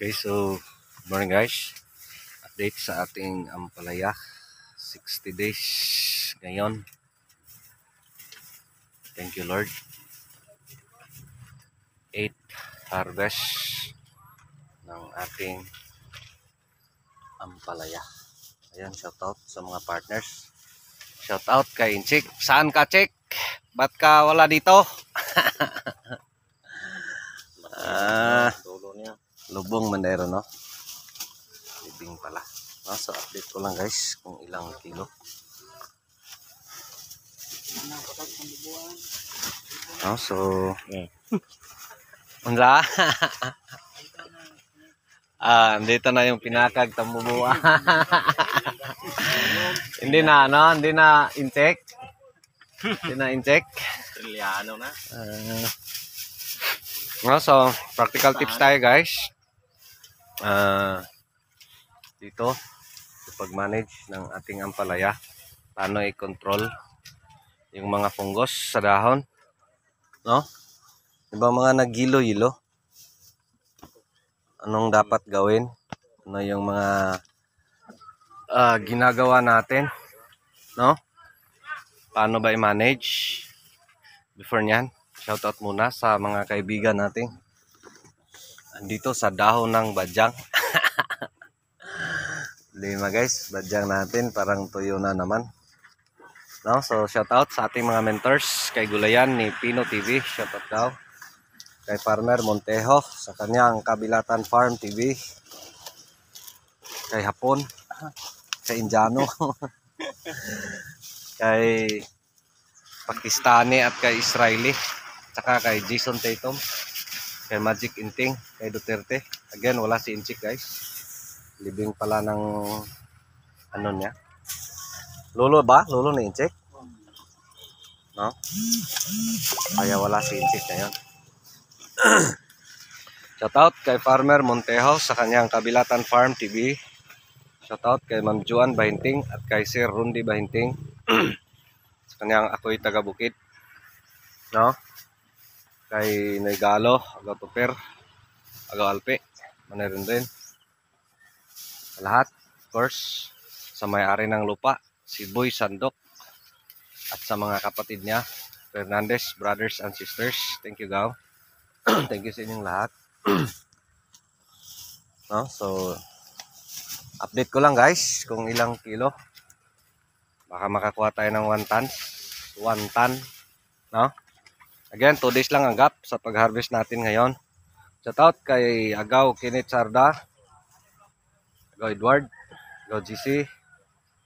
Okay, so morning guys. Update sa ating ampalaya. 60 days ngayon. Thank you Lord. 8 harvest ng ating ampalaya. Ayan, shout out sa mga partners. Shout out kay Inchik. Saan ka, Chik? Ba't ka wala dito? ah, lubong mandero no libing pala no? Ah, so update ko lang guys kung ilang kilo no, ah, so Unla. ah, andito na yung pinakag tambubuan. hindi na ano, hindi na insect. hindi na insect. Australiano na. Uh, ah. no, so practical tips tayo guys uh, dito sa pag-manage ng ating ampalaya paano i-control yung mga fungus sa dahon no? Diba mga nagilo-ilo? Anong dapat gawin? Ano yung mga uh, ginagawa natin? No? Paano ba i-manage? Before nyan, shoutout muna sa mga kaibigan natin andito sa dahon ng badyang lima guys badyang natin parang tuyo na naman no? so shout out sa ating mga mentors kay Gulayan ni Pino TV shout out daw kay Farmer Montejo sa kanyang Kabilatan Farm TV kay Hapon kay Indiano kay Pakistani at kay Israeli tsaka kay Jason Tatum kay Magic Inting, kay Duterte. Again, wala si Inchik guys. Libing pala ng ano niya. Lolo ba? Lolo ni Inchik? No? Kaya wala si Inchik ngayon. Shoutout kay Farmer Montejo sa kanyang Kabilatan Farm TV. Shoutout kay Ma'am Juan Bahinting at kay Sir Rundi Bahinting sa kanyang ako'y taga-bukid. No? kay Naigalo, aga Tuper, aga Alpe, manarin din. lahat, of course, sa may-ari ng lupa, si Boy Sandok, at sa mga kapatid niya, Fernandez, brothers and sisters. Thank you, Gaw. Thank you sa inyong lahat. no? So, update ko lang guys kung ilang kilo. Baka makakuha tayo ng 1 tons. 1 ton. No? Again, 2 days lang ang gap sa pag-harvest natin ngayon. Shout out kay Agaw Kenneth Sarda, Agaw Edward, Agaw GC,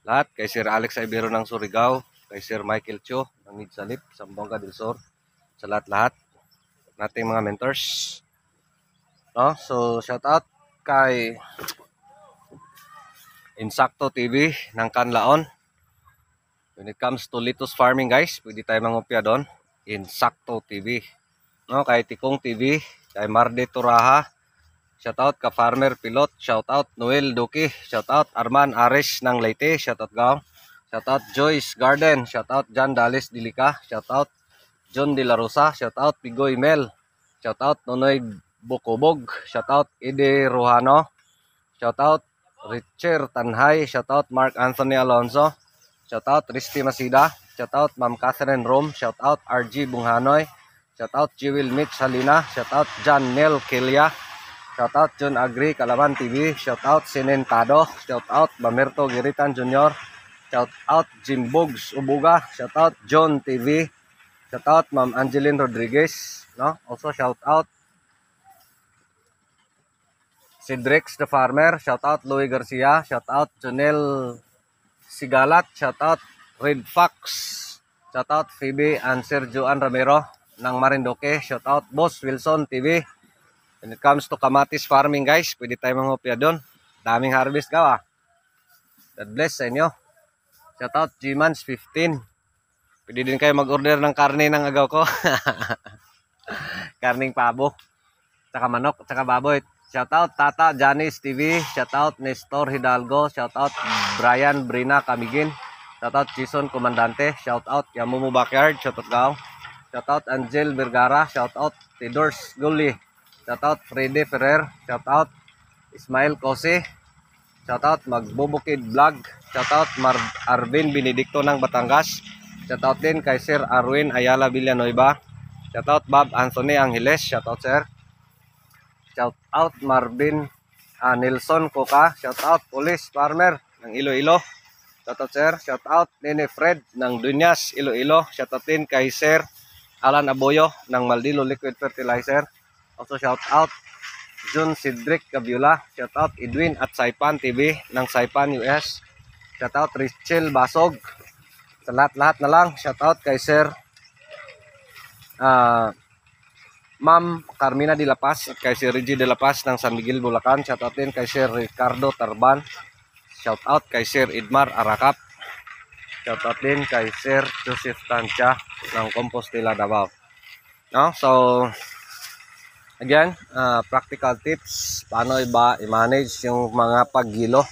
lahat. Kay Sir Alex Ibero ng Surigao, kay Sir Michael Cho ng Midsalip, Sambongga del Sur, sa lahat-lahat nating mga mentors. No? So, shout out kay Insakto TV ng Kanlaon. When it comes to litos farming guys, pwede tayo mangopya doon. Insakto TV. No, kay Tikong TV, kay Marde Turaha, shout out ka Farmer Pilot, shout out Noel Duki, shout out Arman Aris ng Leyte, shout out gaw. Shout out Joyce Garden, shout out John Dalis Dilika, shout out John De La Rosa, shout out Pigoy Mel, shout out Nonoy Bukubog, shout out Ede Ruhano, shout out Richard Tanhay, shout out Mark Anthony Alonso, shout out Risty Masida, shout out Ma'am Catherine Rome, shout out RG Bung Hanoi, shout out Jiwil Mitch Salina, shout out Jan Neil Kilia, shout out Jun Agri Kalaban TV, shout out Senin Tado, shout out Bamerto Giritan Junior, shout out Jim Bugs Ubuga, shout out John TV, shout out Ma'am Angeline Rodriguez, no? also shout out Sidrix the Farmer, shout out Louis Garcia, shout out Junel Sigalat, shout out Red Fox. Shout out Phoebe and Sergio Ann Ramiro ng Marindoke. Shout out Boss Wilson TV. When it comes to kamatis farming guys, pwede tayo manghopya doon. Daming harvest gawa. God bless sa inyo. Shout out G-Mans 15. Pwede din kayo mag-order ng karne ng agaw ko. Karning pabo. Tsaka manok, tsaka baboy. Shout out Tata Janice TV, shout out Nestor Hidalgo, shout out Brian Brina Kamigin. Shoutout Jason Comandante. Shoutout Yamumu Backyard. Shoutout Gaw. Shoutout Angel Vergara. Shoutout Tidors Gulli. Shoutout Freddy Ferrer. Shoutout Ismail Kose. Shoutout Magbubukid Vlog. Shoutout Mar Arvin Benedicto ng Batangas. Shoutout din kay Sir Arwin Ayala Villanueva. Shoutout Bob Anthony Angeles. Shoutout Sir. Shoutout Marvin uh, Nelson Coca. Shoutout Police Farmer ng Iloilo. -Ilo. Shoutout sir, shoutout Nene Fred ng Dunyas, Iloilo. Shout out din kay Sir Alan Aboyo ng Maldilo Liquid Fertilizer. Also shout out Jun Cedric Sidrick Shout out Edwin at Saipan TV ng Saipan US. Shout out Richel Basog. Sa lahat-lahat na lang, shout out kay Sir uh, Ma'am Carmina de at kay Sir Reggie de ng San Miguel, Bulacan. out din kay Sir Ricardo Tarban Shout out kay Sir Edmar Arakap. Shout out din kay Sir Joseph Tansya ng Compostela Davao. No? So, again, uh, practical tips. Paano iba i-manage yung mga paggilo.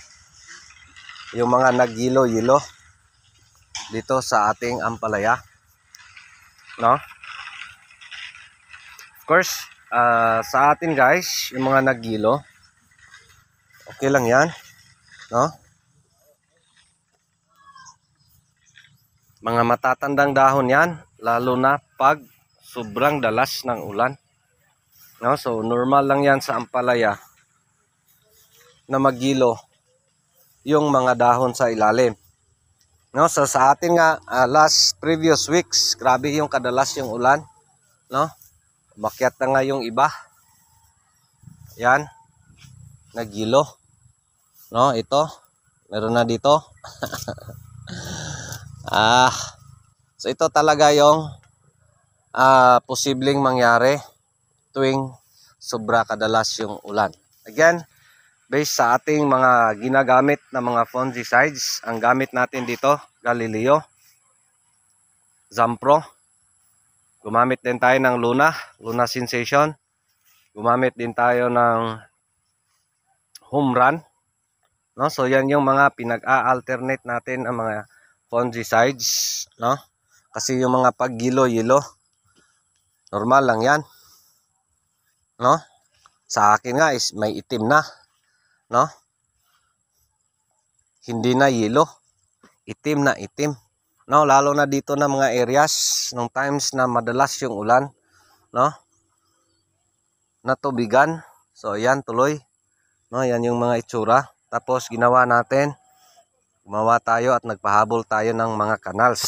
Yung mga naggilo-gilo dito sa ating ampalaya. No? Of course, uh, sa atin guys, yung mga naggilo, okay lang yan. No? mga matatandang dahon yan lalo na pag sobrang dalas ng ulan no? so normal lang yan sa ampalaya na magilo yung mga dahon sa ilalim no so sa atin nga uh, last previous weeks grabe yung kadalas yung ulan no umakyat na nga yung iba yan nagilo no ito meron na dito Ah, so ito talaga yung ah, posibleng mangyari tuwing sobra kadalas yung ulan. Again, based sa ating mga ginagamit na mga fungicides, ang gamit natin dito, Galileo, Zampro, gumamit din tayo ng Luna, Luna Sensation, gumamit din tayo ng home run. No? So yan yung mga pinag-a-alternate natin ang mga fungicides, no? Kasi yung mga paggilo-yilo, normal lang yan. No? Sa akin nga is may itim na, no? Hindi na yilo, itim na itim. No, lalo na dito na mga areas nung times na madalas yung ulan, no? Natubigan. So yan tuloy. No, yan yung mga itsura. Tapos ginawa natin gumawa tayo at nagpahabol tayo ng mga canals.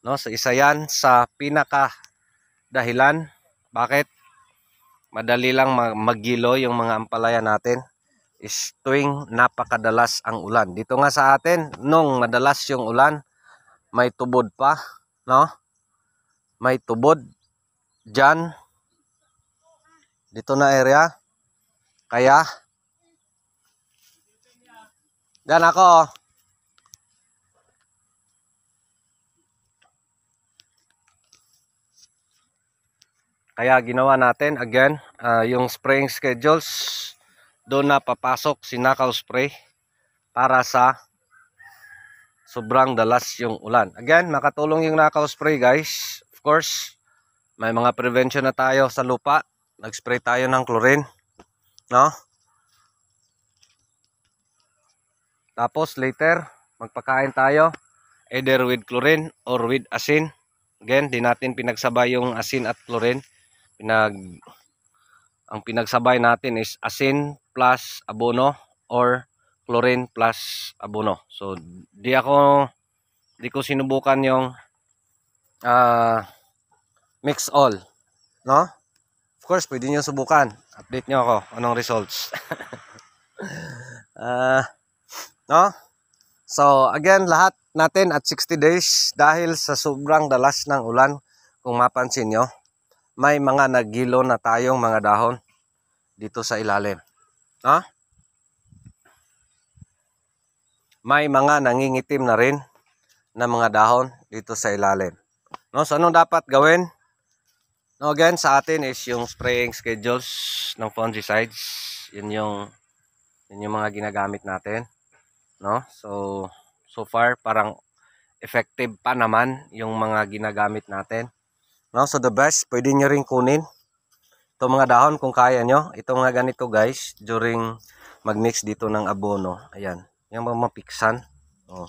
No? So isa yan sa pinaka dahilan bakit madali lang magilo yung mga ampalaya natin is tuwing napakadalas ang ulan. Dito nga sa atin, nung madalas yung ulan, may tubod pa, no? May tubod diyan dito na area. Kaya Yan ako oh. Kaya ginawa natin again uh, yung spraying schedules doon na papasok knockout spray para sa sobrang dalas yung ulan. Again, makatulong yung knockout spray guys. Of course, may mga prevention na tayo sa lupa. Nag-spray tayo ng chlorine. No? Tapos later, magpakain tayo either with chlorine or with asin. Again, di natin pinagsabay yung asin at chlorine pinag ang pinagsabay natin is asin plus abono or chlorine plus abono. So di ako di ko sinubukan yung uh, mix all, no? Of course, pwede niyo subukan. Update niyo ako anong results. uh, no? So again, lahat natin at 60 days dahil sa sobrang dalas ng ulan kung mapansin nyo may mga nagilo na tayong mga dahon dito sa ilalim. Ha? May mga nangingitim na rin na mga dahon dito sa ilalim. No, so anong dapat gawin? No, again, sa atin is yung spraying schedules ng fungicides. Yun yung, yun yung mga ginagamit natin. No? So, so far, parang effective pa naman yung mga ginagamit natin. No? So the best, pwede nyo rin kunin itong mga dahon kung kaya nyo. Itong mga ganito guys, during mag-mix dito ng abono. Ayan, yung mga mapiksan. Oh,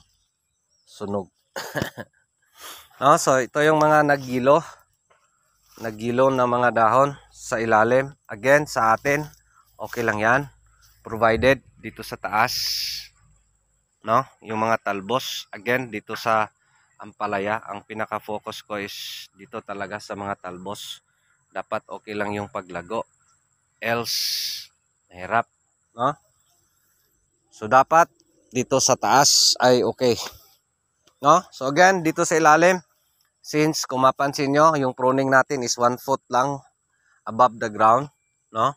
sunog. no? So ito yung mga nagilo. Nagilo na mga dahon sa ilalim. Again, sa atin, okay lang yan. Provided dito sa taas no yung mga talbos again dito sa Ampalaya ang pinaka focus ko is dito talaga sa mga talbos dapat okay lang yung paglago else mahirap no? so dapat dito sa taas ay okay no? so again dito sa ilalim since kung mapansin nyo yung pruning natin is 1 foot lang above the ground no?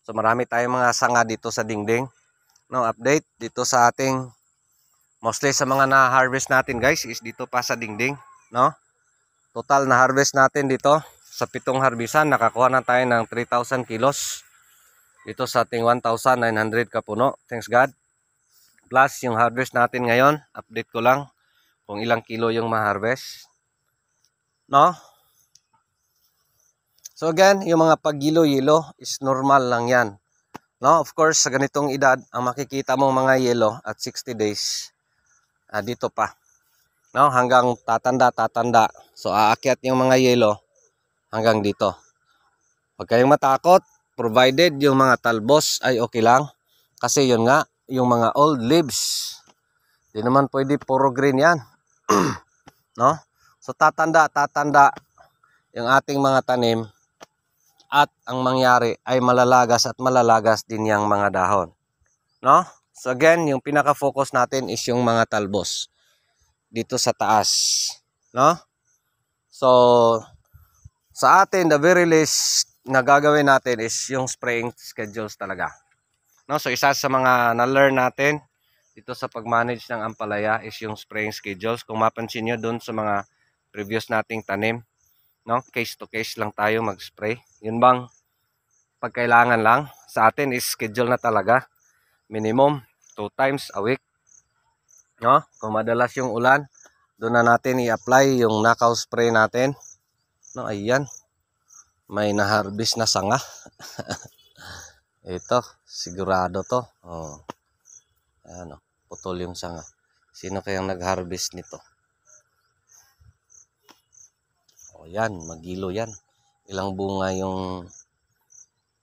so marami tayong mga sanga dito sa dingding no update dito sa ating mostly sa mga na-harvest natin guys is dito pa sa dingding no total na harvest natin dito sa pitong harbisan nakakuha na tayo ng 3,000 kilos dito sa ating 1,900 kapuno thanks God plus yung harvest natin ngayon update ko lang kung ilang kilo yung ma-harvest no so again yung mga pagyilo yelo is normal lang yan no of course sa ganitong edad ang makikita mong mga yelo at 60 days ah, dito pa No, hanggang tatanda, tatanda. So aakyat yung mga yelo hanggang dito. Huwag kayong matakot, provided yung mga talbos ay okay lang. Kasi yun nga, yung mga old leaves. Di naman pwede puro green yan. no? So tatanda, tatanda yung ating mga tanim at ang mangyari ay malalagas at malalagas din yung mga dahon. No? So again, yung pinaka-focus natin is yung mga talbos dito sa taas. No? So, sa atin, the very least na gagawin natin is yung spraying schedules talaga. No? So, isa sa mga na-learn natin dito sa pag-manage ng ampalaya is yung spraying schedules. Kung mapansin niyo doon sa mga previous nating tanim, no? case to case lang tayo mag-spray. Yun bang pagkailangan lang sa atin is schedule na talaga. Minimum, 2 times a week No? Kung madalas yung ulan, doon na natin i-apply yung knockout spray natin. No, ayan. May na-harvest na sanga. Ito, sigurado to. Oh. Ano, putol yung sanga. Sino kayang nag-harvest nito? O oh, yan, magilo yan. Ilang bunga yung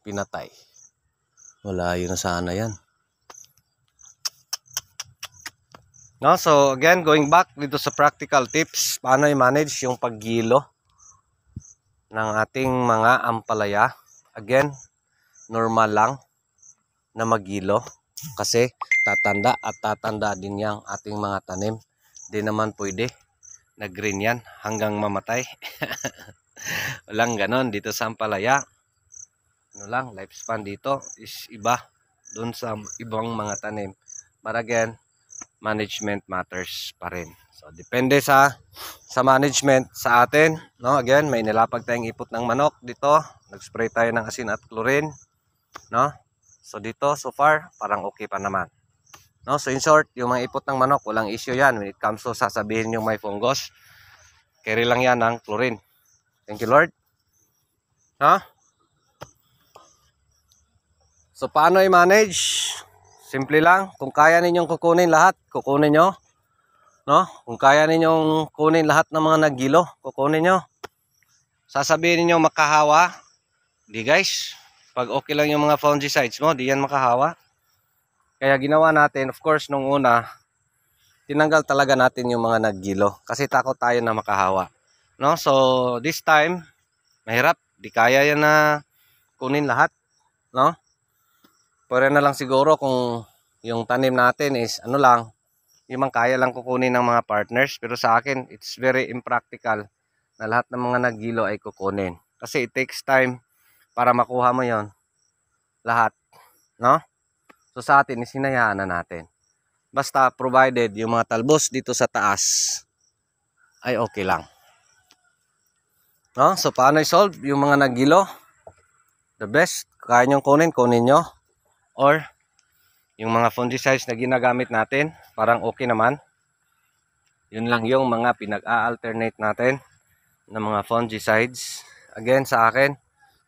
pinatay. Wala yun sana yan. No? So again, going back dito sa practical tips, paano i-manage yung paggilo ng ating mga ampalaya. Again, normal lang na magilo kasi tatanda at tatanda din yang ating mga tanim. Di naman pwede na green yan hanggang mamatay. Walang ganon dito sa ampalaya. Ano lang, lifespan dito is iba doon sa ibang mga tanim. But again, management matters pa rin. So, depende sa sa management sa atin. No? Again, may nilapag tayong ipot ng manok dito. Nag-spray tayo ng asin at chlorine. No? So, dito, so far, parang okay pa naman. No? So, in short, yung mga ipot ng manok, walang issue yan. When it comes to sasabihin yung may fungus, carry lang yan ng chlorine. Thank you, Lord. No? So, paano i-manage? Simple lang, kung kaya ninyong kukunin lahat, kukunin nyo. No? Kung kaya ninyong kunin lahat ng mga naggilo, kukunin nyo. Sasabihin niyo makahawa. Di guys, pag okay lang yung mga fungicides mo, di yan makahawa. Kaya ginawa natin, of course, nung una, tinanggal talaga natin yung mga naggilo. Kasi takot tayo na makahawa. No? So, this time, mahirap. Di kaya yan na kunin lahat. No? Pwede na lang siguro kung yung tanim natin is ano lang, yung kaya lang kukunin ng mga partners. Pero sa akin, it's very impractical na lahat ng mga naghilo ay kukunin. Kasi it takes time para makuha mo yon Lahat. No? So sa atin, isinayaan na natin. Basta provided yung mga talbos dito sa taas ay okay lang. No? So paano i-solve yung mga naghilo? The best, kaya nyong kunin, kunin nyo or yung mga fungicides na ginagamit natin parang okay naman yun lang yung mga pinag-a-alternate natin ng mga fungicides again sa akin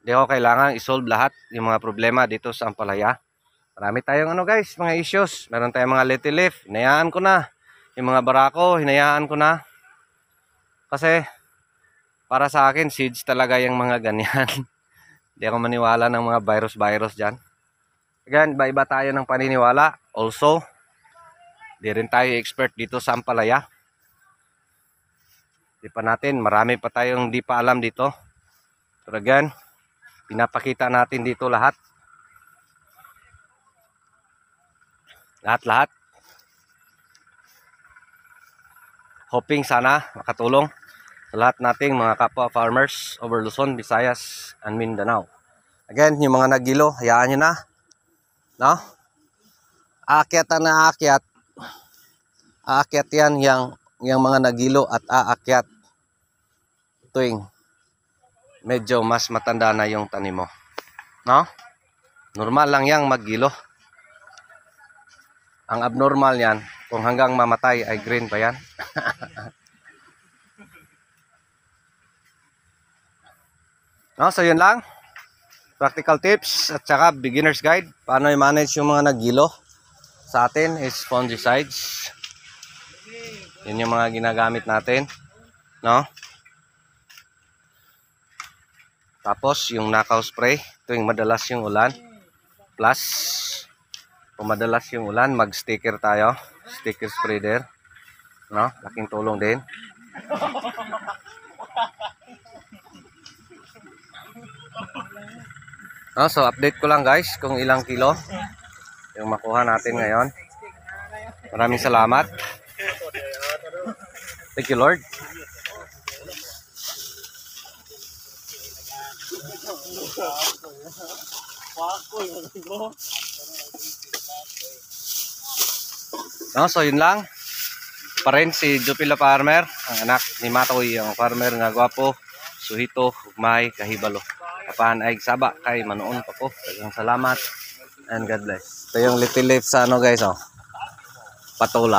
hindi ko kailangan isolve lahat yung mga problema dito sa Ampalaya marami tayong ano guys mga issues meron tayong mga little leaf hinayaan ko na yung mga barako hinayaan ko na kasi para sa akin seeds talaga yung mga ganyan hindi ako maniwala ng mga virus-virus dyan Again, iba-iba tayo ng paniniwala. Also, di rin tayo expert dito sa Ampalaya. Di pa natin, marami pa tayong di pa alam dito. Pero again, pinapakita natin dito lahat. Lahat-lahat. Hoping sana makatulong sa lahat nating mga kapwa farmers over Luzon, Visayas, and Mindanao. Again, yung mga nagilo, hayaan nyo na. No? Aakyat na aakyat. Aakyat yan yang, yang mga nagilo at aakyat tuwing medyo mas matanda na yung tanim mo. No? Normal lang yang maggilo. Ang abnormal yan, kung hanggang mamatay ay green pa yan. no, so yun lang practical tips at saka beginner's guide paano i-manage yung mga nagilo sa atin is fungicides yun yung mga ginagamit natin no tapos yung knockout spray tuwing madalas yung ulan plus kung madalas yung ulan mag sticker tayo sticker spreader no laking tulong din No, so update ko lang guys kung ilang kilo yung makuha natin ngayon. Maraming salamat. Thank you Lord. No, so yun lang. Pa rin si Jupila Farmer, ang anak ni Matoy, ang farmer nga gwapo, suhito, ugmay, kahibalo. Kapaan ay saba kay manoon pa ko. Daghang salamat and God bless. Ito yung little leaf sa ano guys oh. Patola.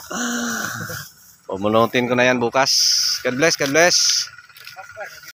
Pumunutin ko na yan bukas. God bless, God bless.